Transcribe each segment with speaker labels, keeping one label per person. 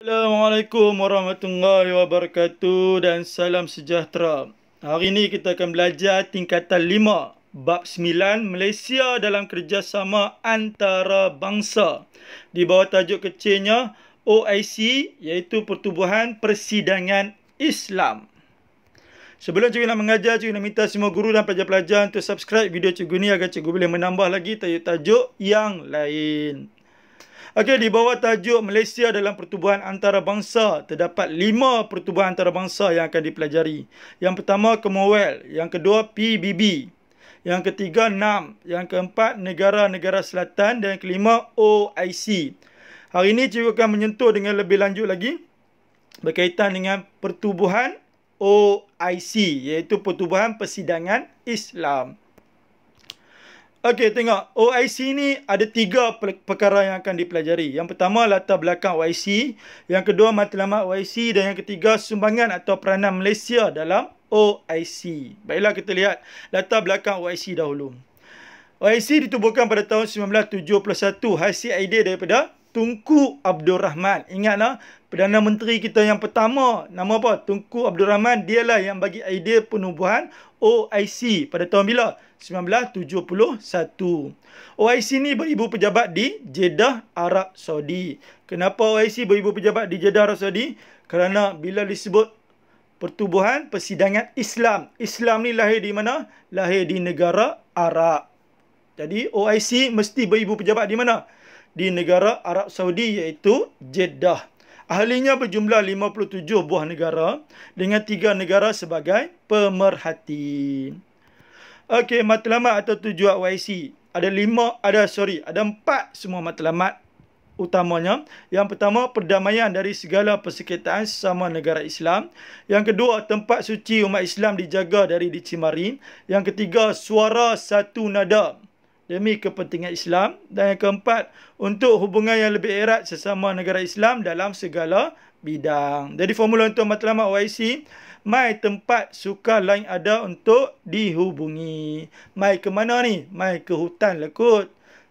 Speaker 1: Assalamualaikum warahmatullahi wabarakatuh dan salam sejahtera. Hari ini kita akan belajar tingkatan 5 bab 9 Malaysia dalam kerjasama antara bangsa di bawah tajuk kecilnya OIC iaitu Pertubuhan Persidangan Islam. Sebelum cikgu nak mengajar, cikgu nak minta semua guru dan pelajar-pelajar untuk subscribe video cikgu ni agar cikgu boleh menambah lagi tajuk-tajuk yang lain. Okey, di bawah tajuk Malaysia dalam pertubuhan antarabangsa, terdapat lima pertubuhan antarabangsa yang akan dipelajari. Yang pertama, Commonwealth. Yang kedua, PBB. Yang ketiga, NAM. Yang keempat, Negara-Negara Selatan. Dan yang kelima, OIC. Hari ini, cikgu akan menyentuh dengan lebih lanjut lagi berkaitan dengan pertubuhan OIC, iaitu Pertubuhan Persidangan Islam. Okey, tengok. OIC ni ada tiga perkara yang akan dipelajari. Yang pertama, latar belakang OIC. Yang kedua, matlamat OIC. Dan yang ketiga, sumbangan atau peranan Malaysia dalam OIC. Baiklah, kita lihat latar belakang OIC dahulu. OIC ditubuhkan pada tahun 1971. Hasil idea daripada Tunku Abdul Rahman. ingat Ingatlah, Perdana Menteri kita yang pertama, nama apa? Tunku Abdul Rahman, dialah yang bagi idea penubuhan OIC pada tahun bila? 1971. OIC ni beribu pejabat di Jeddah, Arab Saudi. Kenapa OIC beribu pejabat di Jeddah, Arab Saudi? Kerana bila disebut pertubuhan persidangan Islam. Islam ni lahir di mana? Lahir di negara Arab. Jadi OIC mesti beribu pejabat di mana? Di mana? di negara Arab Saudi iaitu Jeddah. Ahlinya berjumlah 57 buah negara dengan tiga negara sebagai pemerhati. Okey, matlamat atau tujuan YC. Ada lima, ada sorry, ada empat semua matlamat utamanya. Yang pertama, perdamaian dari segala persekitaran sama negara Islam. Yang kedua, tempat suci umat Islam dijaga dari dicimari. Yang ketiga, suara satu nada demi kepentingan Islam dan yang keempat untuk hubungan yang lebih erat sesama negara Islam dalam segala bidang. Jadi formula untuk matlamat YC mai tempat suka lain ada untuk dihubungi. Mai ke mana ni? Mai ke hutan lekut.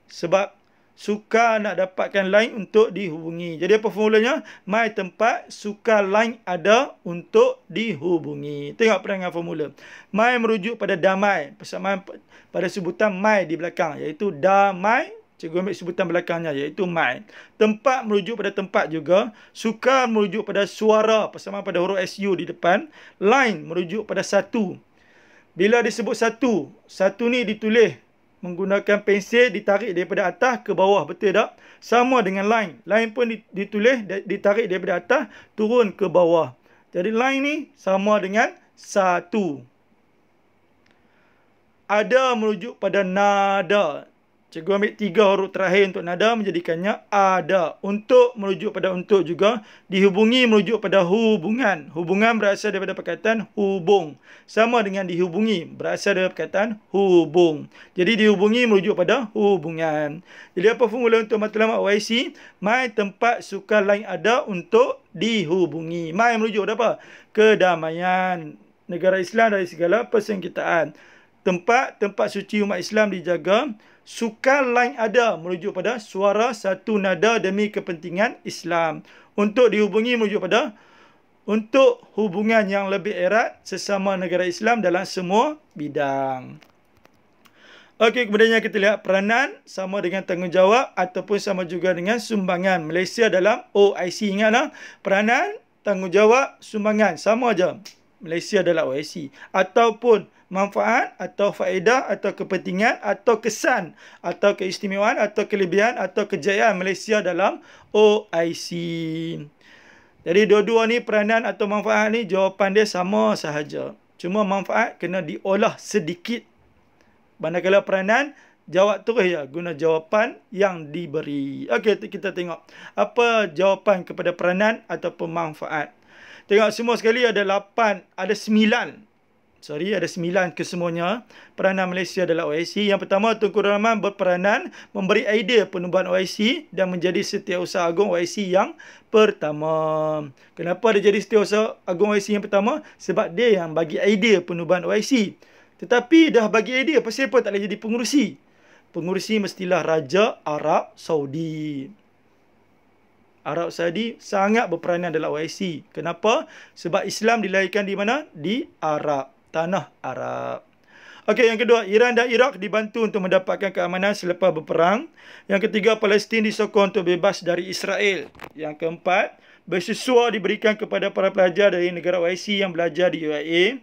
Speaker 1: Sebab suka nak dapatkan line untuk dihubungi. Jadi apa formulanya? My tempat suka line ada untuk dihubungi. Tengok perangai formula. My merujuk pada damai. Persamaan pada sebutan my di belakang. Iaitu damai. Cikgu ambil sebutan belakangnya iaitu my. Tempat merujuk pada tempat juga. Suka merujuk pada suara. Persamaan pada huruf SU di depan. Line merujuk pada satu. Bila disebut satu. Satu ni ditulis menggunakan pensel ditarik daripada atas ke bawah betul tak sama dengan line line pun ditulis ditarik daripada atas turun ke bawah jadi line ni sama dengan satu ada merujuk pada nada Cikgu ambil tiga huruf terakhir untuk nada menjadikannya ada. Untuk merujuk pada untuk juga. Dihubungi merujuk pada hubungan. Hubungan berasal daripada perkataan hubung. Sama dengan dihubungi berasal daripada perkataan hubung. Jadi dihubungi merujuk pada hubungan. Jadi apa formula untuk matlamat YC? My tempat suka lain ada untuk dihubungi. My merujuk pada apa? Kedamaian negara Islam dari segala persengkitaan. Tempat, tempat suci umat Islam dijaga. Suka lain ada merujuk pada suara satu nada demi kepentingan Islam. Untuk dihubungi merujuk pada untuk hubungan yang lebih erat sesama negara Islam dalam semua bidang. Okey, kemudiannya kita lihat peranan sama dengan tanggungjawab ataupun sama juga dengan sumbangan Malaysia dalam OIC. Ingatlah, peranan, tanggungjawab, sumbangan. Sama aja Malaysia dalam OIC. Ataupun manfaat atau faedah atau kepentingan atau kesan atau keistimewaan atau kelebihan atau kejayaan Malaysia dalam OIC. Jadi dua-dua ni peranan atau manfaat ni jawapan dia sama sahaja. Cuma manfaat kena diolah sedikit. Manakala peranan jawab terus ya guna jawapan yang diberi. Okey kita tengok apa jawapan kepada peranan ataupun manfaat. Tengok semua sekali ada 8, ada 9 Sorry, ada sembilan kesemuanya peranan Malaysia dalam OIC. Yang pertama, Tunku Rahman berperanan memberi idea penubuhan OIC dan menjadi setiausaha agung OIC yang pertama. Kenapa dia jadi setiausaha agung OIC yang pertama? Sebab dia yang bagi idea penubuhan OIC. Tetapi dah bagi idea, pasal apa tak boleh jadi pengurusi? Pengurusi mestilah Raja Arab Saudi. Arab Saudi sangat berperanan dalam OIC. Kenapa? Sebab Islam dilahirkan di mana? Di Arab tanah Arab. Okey, yang kedua, Iran dan Iraq dibantu untuk mendapatkan keamanan selepas berperang. Yang ketiga, Palestin disokong untuk bebas dari Israel. Yang keempat, bersesua diberikan kepada para pelajar dari negara YC yang belajar di UAE.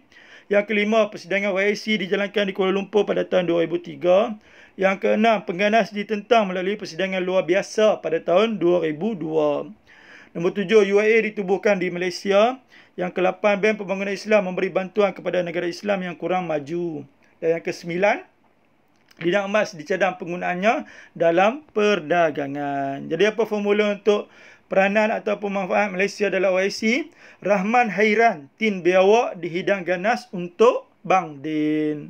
Speaker 1: Yang kelima, persidangan YC dijalankan di Kuala Lumpur pada tahun 2003. Yang keenam, pengganas ditentang melalui persidangan luar biasa pada tahun 2002. Nombor tujuh, UAE ditubuhkan di Malaysia. Malaysia. Yang ke-8, Bank Pembangunan Islam memberi bantuan kepada negara Islam yang kurang maju. Dan yang ke-9, dinar emas dicadang penggunaannya dalam perdagangan. Jadi apa formula untuk peranan atau pemanfaat Malaysia dalam OIC? Rahman Hairan, Tin Biawak dihidang ganas untuk Bang Din.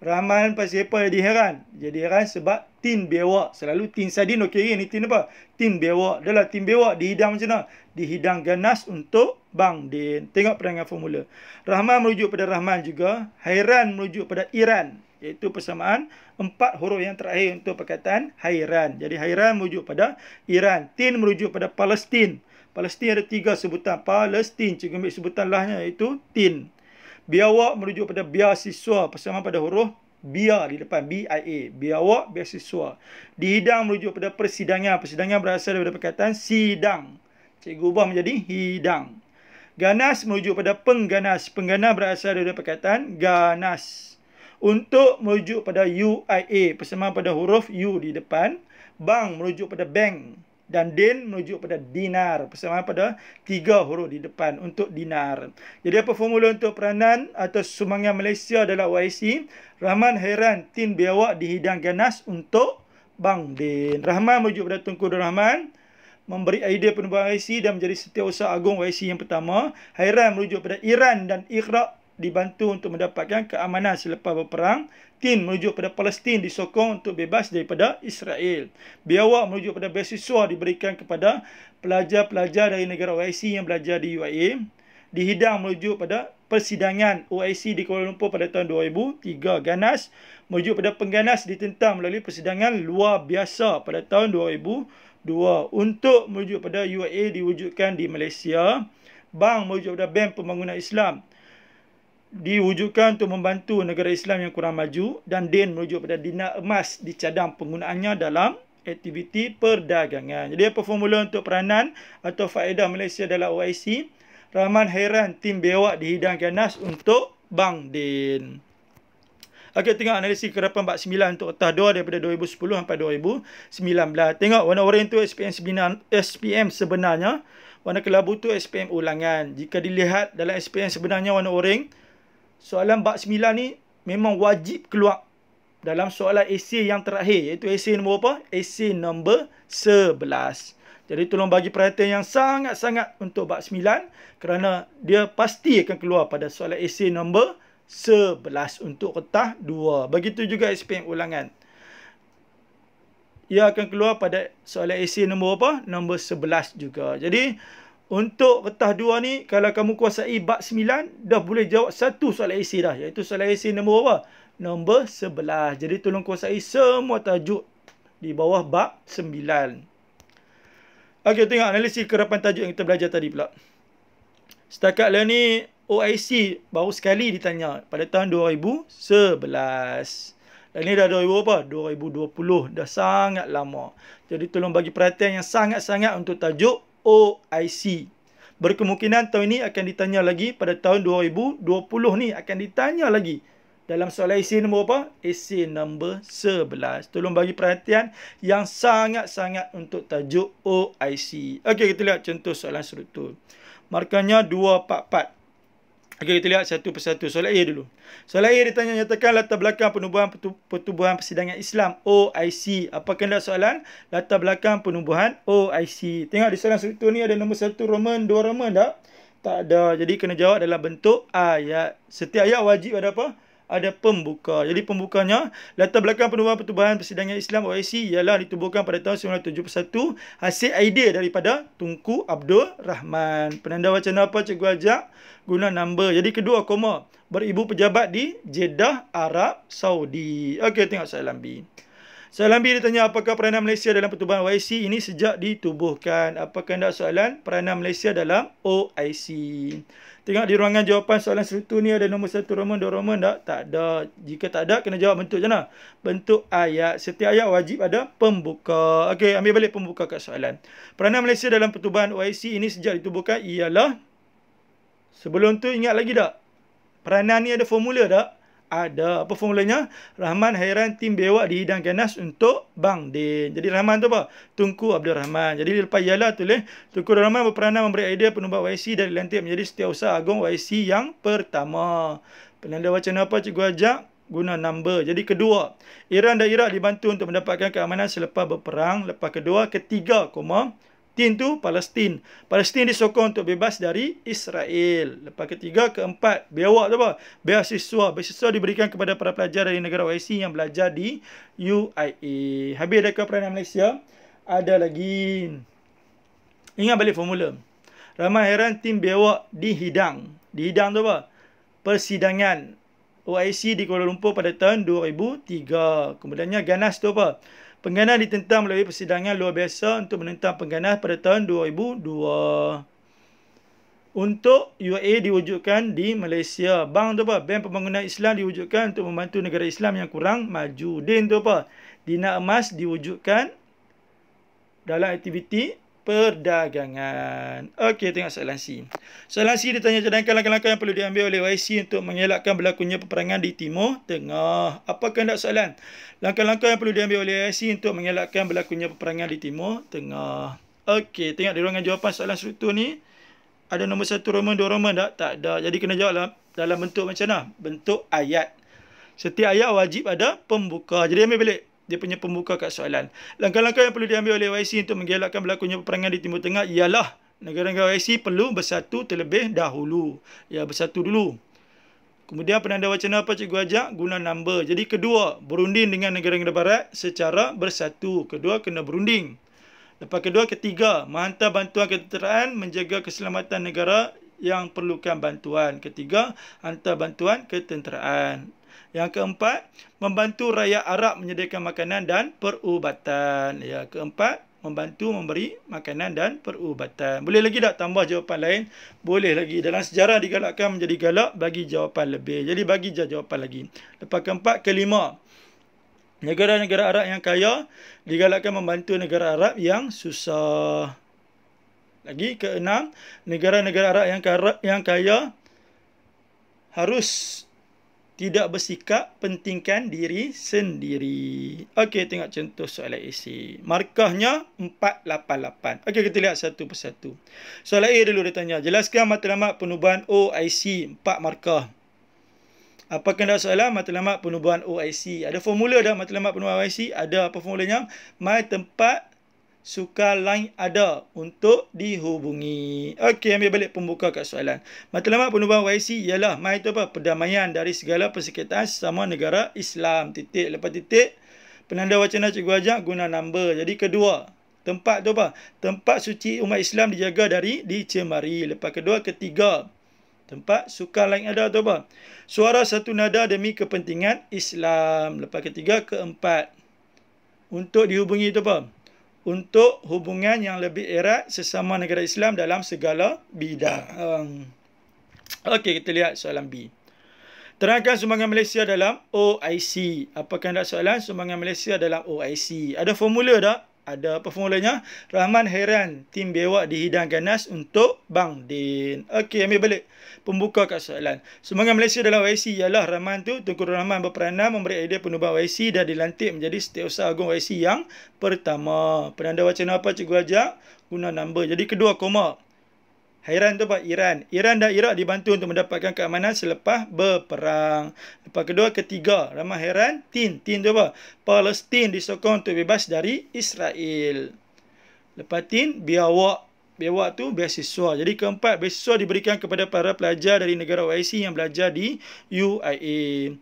Speaker 1: Ramalan pasal siapa jadi heran? Jadi heran sebab tin bewak. Selalu tin sadin okey ni tin apa? Tin bewak. adalah tin bewak dihidang macam mana? Dihidang ganas untuk Bang Din. Tengok perangai formula. Rahman merujuk pada Rahman juga. Hairan merujuk pada Iran. Iaitu persamaan empat huruf yang terakhir untuk perkataan Hairan. Jadi Hairan merujuk pada Iran. Tin merujuk pada Palestin. Palestin ada tiga sebutan. Palestin. Cikgu ambil sebutan lahnya iaitu tin. Biawak merujuk pada biasiswa persamaan pada huruf bia di depan BIA biawak biasiswa dihidang merujuk pada persidangan persidangan berasal daripada perkataan sidang cikgu ubah menjadi hidang ganas merujuk pada pengganas pengganas berasal daripada perkataan ganas untuk merujuk pada UIA persamaan pada huruf U di depan bang merujuk pada bank dan din menuju pada dinar persamaan pada tiga huruf di depan untuk dinar. Jadi apa formula untuk peranan atau sumbangan Malaysia dalam YC? Rahman heran Tin Biawak dihidang ganas untuk Bang Din. Rahman menuju pada Tunku Dr. Rahman memberi idea penubuhan YC dan menjadi setiausaha agung YC yang pertama. Heran merujuk pada Iran dan Ikhraq dibantu untuk mendapatkan keamanan selepas berperang. Tin merujuk kepada Palestin disokong untuk bebas daripada Israel. Biawak merujuk pada beasiswa diberikan kepada pelajar-pelajar dari negara OIC yang belajar di UAE. Dihidang merujuk kepada persidangan OIC di Kuala Lumpur pada tahun 2003. Ganas merujuk kepada pengganas ditentang melalui persidangan luar biasa pada tahun dua. Untuk merujuk pada UAE diwujudkan di Malaysia. Bank merujuk pada Bank Pembangunan Islam diwujudkan untuk membantu negara Islam yang kurang maju dan den menuju kepada dina emas dicadang penggunaannya dalam aktiviti perdagangan. Jadi apa formula untuk peranan atau faedah Malaysia dalam OIC? Rahman Hairan tim bewak dihidangkan NAS untuk Bang DIN. Okey, tengok analisis kerapan 49 untuk otah 2 daripada 2010 sampai 2019. Tengok warna oren itu SPM, SPM sebenarnya. Warna kelabu itu SPM ulangan. Jika dilihat dalam SPM sebenarnya warna oren, soalan bab 9 ni memang wajib keluar dalam soalan esei yang terakhir iaitu esei nombor apa? Esei nombor 11. Jadi tolong bagi perhatian yang sangat-sangat untuk bab 9 kerana dia pasti akan keluar pada soalan esei nombor 11 untuk kertas 2. Begitu juga SPM ulangan. Ia akan keluar pada soalan esei nombor apa? Nombor 11 juga. Jadi untuk retah dua ni, kalau kamu kuasai bab sembilan, dah boleh jawab satu soalan isi dah. Iaitu soalan isi nombor apa? Nombor sebelah. Jadi tolong kuasai semua tajuk di bawah bab sembilan. Okey, tengok analisis kerapan tajuk yang kita belajar tadi pula. Setakat lah ni, OIC baru sekali ditanya pada tahun 2011. Dan ni dah 2000 apa? 2020. Dah sangat lama. Jadi tolong bagi perhatian yang sangat-sangat untuk tajuk OIC. Berkemungkinan tahun ini akan ditanya lagi pada tahun 2020 ni akan ditanya lagi dalam soalan IC nombor apa? IC nombor 11. Tolong bagi perhatian yang sangat-sangat untuk tajuk OIC. Okey, kita lihat contoh soalan struktur. Markanya 244. Okay, kita lihat satu persatu. Soalan air dulu. Soalan air ditanya, nyatakan latar belakang penubuhan pertubuhan persidangan Islam. OIC. Apa kena soalan? Latar belakang penubuhan OIC. Tengok di soalan satu ni ada nombor satu Roman, dua Roman tak? Tak ada. Jadi kena jawab dalam bentuk ayat. Setiap ayat wajib ada apa? ada pembuka. Jadi pembukanya, latar belakang penubuhan pertubuhan persidangan Islam OIC ialah ditubuhkan pada tahun 1971 hasil idea daripada Tunku Abdul Rahman. Penanda wacana apa cikgu ajak? Guna number. Jadi kedua koma, beribu pejabat di Jeddah, Arab Saudi. Okey, tengok saya lambi. Soalan B dia tanya apakah peranan Malaysia dalam pertubuhan OIC ini sejak ditubuhkan? Apakah anda soalan peranan Malaysia dalam OIC? Tengok di ruangan jawapan soalan satu ni ada nombor satu Roman, dua Roman tak? Tak ada. Jika tak ada, kena jawab bentuk macam lah. mana? Bentuk ayat. Setiap ayat wajib ada pembuka. Okey, ambil balik pembuka kat soalan. Peranan Malaysia dalam pertubuhan OIC ini sejak ditubuhkan ialah... Sebelum tu ingat lagi tak? Peranan ni ada formula tak? ada apa formulanya? Rahman Hairan Tim Bewak dihidangkan nas untuk Bang Din. Jadi Rahman tu apa? Tunku Abdul Rahman. Jadi lepas ialah tulis Tunku Abdul Rahman berperanan memberi idea penubat YC dari dilantik menjadi setiausaha agung YC yang pertama. Penanda wacana apa cikgu ajak? Guna number. Jadi kedua, Iran dan Iraq dibantu untuk mendapatkan keamanan selepas berperang. Lepas kedua, ketiga koma. Palestin tu Palestin. Palestin disokong untuk bebas dari Israel. Lepas ketiga, keempat, biawak tu apa? Beasiswa. Beasiswa diberikan kepada para pelajar dari negara OIC yang belajar di UIA. Habis dekat peranan Malaysia, ada lagi. Ingat balik formula. Ramai heran tim biawak dihidang. Dihidang tu apa? Persidangan. OIC di Kuala Lumpur pada tahun 2003. Kemudiannya ganas tu apa? Pengganah ditentang melalui persidangan luar biasa untuk menentang pengganah pada tahun 2002. Untuk UAE diwujudkan di Malaysia. Bank tu apa? Bank Pembangunan Islam diwujudkan untuk membantu negara Islam yang kurang maju. Din tu apa? Dina Emas diwujudkan dalam aktiviti perdagangan. Okey, tengok soalan C. Soalan C ditanya cadangkan langkah-langkah yang perlu diambil oleh YC untuk mengelakkan berlakunya peperangan di Timur Tengah. Apa kehendak soalan? Langkah-langkah yang perlu diambil oleh YC untuk mengelakkan berlakunya peperangan di Timur Tengah. Okey, tengok di ruangan jawapan soalan struktur ni. Ada nombor satu roman, dua roman tak? Tak ada. Jadi kena jawab dalam, dalam bentuk macam mana? Bentuk ayat. Setiap ayat wajib ada pembuka. Jadi ambil balik dia punya pembuka kat soalan. Langkah-langkah yang perlu diambil oleh YC untuk menggelakkan berlakunya peperangan di Timur Tengah ialah negara-negara YC perlu bersatu terlebih dahulu. Ya, bersatu dulu. Kemudian penanda wacana apa cikgu ajak? Guna nombor. Jadi kedua, berunding dengan negara-negara barat secara bersatu. Kedua, kena berunding. Lepas kedua, ketiga, menghantar bantuan ketenteraan menjaga keselamatan negara yang perlukan bantuan. Ketiga, hantar bantuan ketenteraan. Yang keempat, membantu rakyat Arab menyediakan makanan dan perubatan. Ya, keempat, membantu memberi makanan dan perubatan. Boleh lagi tak tambah jawapan lain? Boleh lagi. Dalam sejarah digalakkan menjadi galak bagi jawapan lebih. Jadi bagi je jawapan lagi. Lepas keempat, kelima. Negara-negara Arab yang kaya digalakkan membantu negara Arab yang susah. Lagi keenam, negara-negara Arab yang kaya harus tidak bersikap pentingkan diri sendiri. Okey, tengok contoh soalan AC. Markahnya 488. Okey, kita lihat satu persatu. Soalan A dulu dia tanya. Jelaskan matlamat penubuhan OIC empat markah. Apakah dah soalan matlamat penubuhan OIC? Ada formula dah matlamat penubuhan OIC? Ada apa formulanya? My tempat suka lain ada untuk dihubungi. Okey, ambil balik pembuka kat soalan. Matlamat penubuhan YC ialah mai itu apa? Perdamaian dari segala persekitaran sama negara Islam. Titik. Lepas titik, penanda wacana cikgu ajak guna nombor. Jadi kedua, tempat tu apa? Tempat suci umat Islam dijaga dari dicemari. Lepas kedua, ketiga, tempat suka lain ada tu apa? Suara satu nada demi kepentingan Islam. Lepas ketiga, keempat, untuk dihubungi tu apa? untuk hubungan yang lebih erat sesama negara Islam dalam segala bidang. Um, Okey, kita lihat soalan B. Terangkan sumbangan Malaysia dalam OIC. Apakah anda soalan sumbangan Malaysia dalam OIC? Ada formula tak? ada apa formulanya? Rahman heran tim bewak dihidangkan Nas untuk Bang Din. Okey, ambil balik. Pembuka kat soalan. Semangat Malaysia dalam YC ialah Rahman tu Tengku Rahman berperanan memberi idea penubah YC dan dilantik menjadi setiausaha agung YC yang pertama. Penanda wacana apa Cikgu Ajak? Guna nombor Jadi kedua koma. Hairan tu apa? Iran. Iran dan Iraq dibantu untuk mendapatkan keamanan selepas berperang. Lepas kedua, ketiga, ramah hairan, tin. Tin tu apa? Palestin disokong untuk bebas dari Israel. Lepas tin, biawak. Biawak tu beasiswa. Jadi keempat, beasiswa diberikan kepada para pelajar dari negara OIC yang belajar di UIA.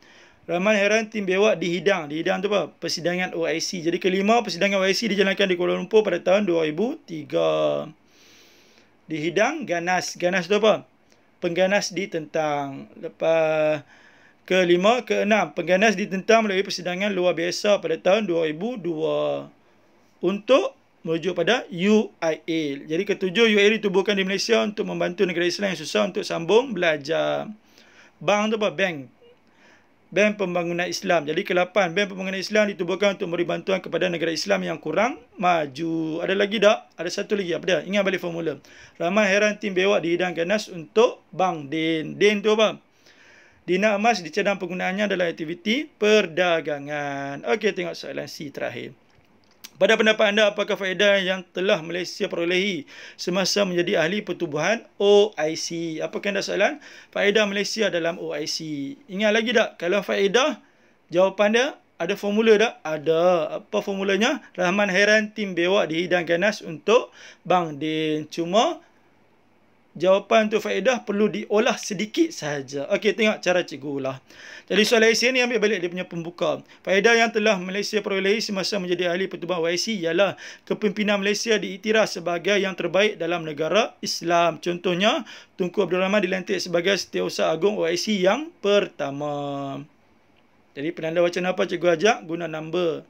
Speaker 1: Ramah hairan tin biawak dihidang. Dihidang tu apa? Persidangan OIC. Jadi kelima, persidangan OIC dijalankan di Kuala Lumpur pada tahun 2003 dihidang ganas ganas tu apa pengganas di ditentang lepas ke enam pengganas di tentang melalui persidangan luar biasa pada tahun 2002 untuk merujuk pada UIA. Jadi ketujuh UIA ditubuhkan di Malaysia untuk membantu negara Islam yang susah untuk sambung belajar. Bank tu apa? Bank. Bank Pembangunan Islam. Jadi ke-8, Bank Pembangunan Islam ditubuhkan untuk memberi bantuan kepada negara Islam yang kurang maju. Ada lagi tak? Ada satu lagi. Apa dia? Ingat balik formula. Ramai heran tim bewak dihidangkan nas untuk Bank Din. Din tu apa? Dina emas dicadang penggunaannya adalah aktiviti perdagangan. Okey, tengok soalan C terakhir. Pada pendapat anda, apakah faedah yang telah Malaysia perolehi semasa menjadi ahli pertubuhan OIC? Apa anda soalan? Faedah Malaysia dalam OIC. Ingat lagi tak? Kalau faedah, jawapan dia ada formula tak? Ada. Apa formulanya? Rahman Heran tim bewak dihidangkan nas untuk Bang Din. Cuma jawapan tu faedah perlu diolah sedikit sahaja. Okey, tengok cara cikgu lah. Jadi soal IC ni ambil balik dia punya pembuka. Faedah yang telah Malaysia peroleh semasa menjadi ahli pertubuhan YC ialah kepimpinan Malaysia diiktiraf sebagai yang terbaik dalam negara Islam. Contohnya, Tunku Abdul Rahman dilantik sebagai setiausaha agung YC yang pertama. Jadi penanda wacana apa cikgu ajak? Guna number.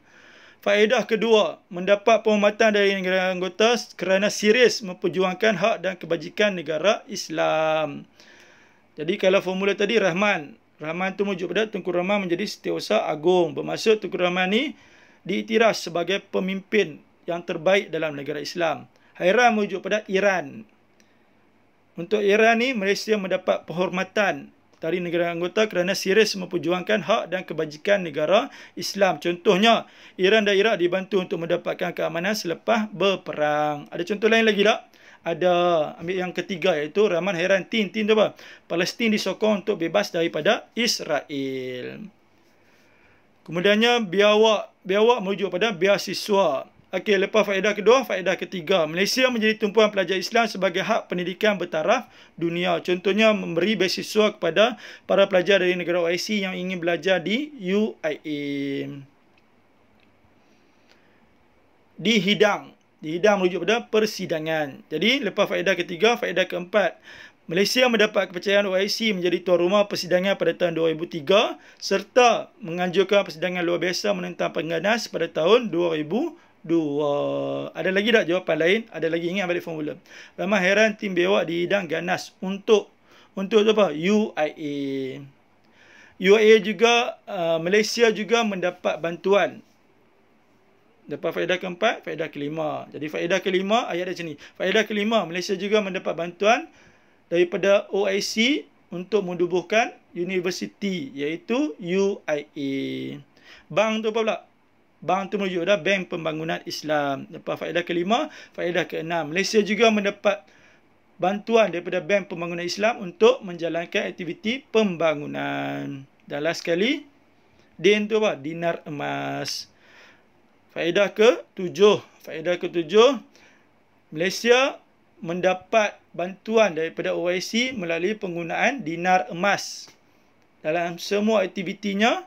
Speaker 1: Faedah kedua, mendapat penghormatan dari negara anggota kerana serius memperjuangkan hak dan kebajikan negara Islam. Jadi kalau formula tadi Rahman, Rahman itu merujuk pada Tunku Rahman menjadi setiausaha agung. Bermaksud Tunku Rahman ini diiktiraf sebagai pemimpin yang terbaik dalam negara Islam. Hairan merujuk pada Iran. Untuk Iran ni Malaysia mendapat penghormatan dari negara anggota kerana serius memperjuangkan hak dan kebajikan negara Islam. Contohnya, Iran dan Iraq dibantu untuk mendapatkan keamanan selepas berperang. Ada contoh lain lagi tak? Ada ambil yang ketiga iaitu Rahman Hairan Tin. Tin tu apa? Palestin disokong untuk bebas daripada Israel. Kemudiannya, biawak. Biawak merujuk pada beasiswa. Okey, lepas faedah kedua, faedah ketiga. Malaysia menjadi tumpuan pelajar Islam sebagai hak pendidikan bertaraf dunia. Contohnya, memberi beasiswa kepada para pelajar dari negara OIC yang ingin belajar di UIA. Dihidang. Dihidang merujuk pada persidangan. Jadi, lepas faedah ketiga, faedah keempat. Malaysia mendapat kepercayaan OIC menjadi tuan rumah persidangan pada tahun 2003 serta menganjurkan persidangan luar biasa menentang pengganas pada tahun 2004 dua. Ada lagi tak jawapan lain? Ada lagi ingat balik formula. Ramai heran tim bewak dihidang ganas untuk untuk apa? UIA. UIA juga uh, Malaysia juga mendapat bantuan. Dapat faedah keempat, faedah kelima. Jadi faedah kelima ayat ada sini. Faedah kelima Malaysia juga mendapat bantuan daripada OIC untuk mendubuhkan universiti iaitu UIA. Bang tu apa pula? bantu menuju dah bank pembangunan Islam. Lepas faedah kelima, faedah keenam, Malaysia juga mendapat bantuan daripada bank pembangunan Islam untuk menjalankan aktiviti pembangunan. Dan last sekali, din tu apa? Dinar emas. Faedah ke-7. Faedah ke tujuh. Malaysia mendapat bantuan daripada OIC melalui penggunaan dinar emas dalam semua aktivitinya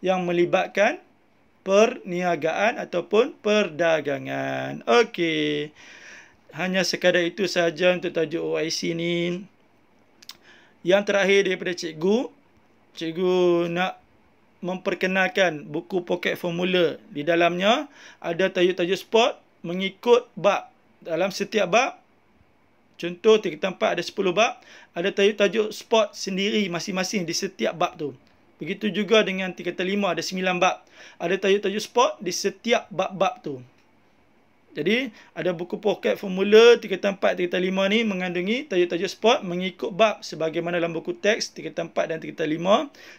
Speaker 1: yang melibatkan perniagaan ataupun perdagangan. Okey. Hanya sekadar itu sahaja untuk tajuk OIC ni. Yang terakhir daripada cikgu, cikgu nak memperkenalkan buku poket Formula. Di dalamnya ada tajuk-tajuk sport mengikut bab. Dalam setiap bab, contoh tiga tempat ada 10 bab, ada tajuk-tajuk sport sendiri masing-masing di setiap bab tu. Begitu juga dengan tingkatan lima ada sembilan bab. Ada tajuk-tajuk sport di setiap bab-bab tu. Jadi ada buku poket formula tingkatan empat, tingkatan lima ni mengandungi tajuk-tajuk sport mengikut bab sebagaimana dalam buku teks tingkatan empat dan tingkatan lima.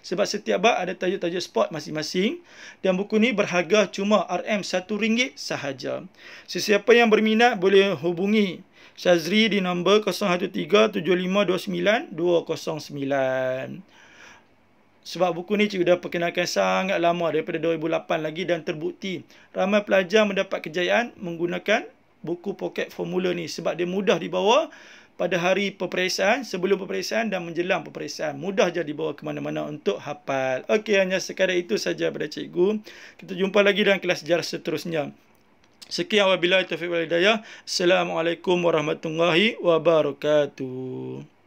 Speaker 1: Sebab setiap bab ada tajuk-tajuk sport masing-masing dan buku ni berharga cuma RM1 sahaja. Sesiapa yang berminat boleh hubungi Syazri di nombor 013 7529 209. Sebab buku ni cikgu dah perkenalkan sangat lama daripada 2008 lagi dan terbukti ramai pelajar mendapat kejayaan menggunakan buku poket formula ni sebab dia mudah dibawa pada hari peperiksaan, sebelum peperiksaan dan menjelang peperiksaan. Mudah je dibawa ke mana-mana untuk hafal. Okey, hanya sekadar itu saja pada cikgu. Kita jumpa lagi dalam kelas sejarah seterusnya. Sekian wabillahi taufiq wal hidayah. Assalamualaikum warahmatullahi wabarakatuh.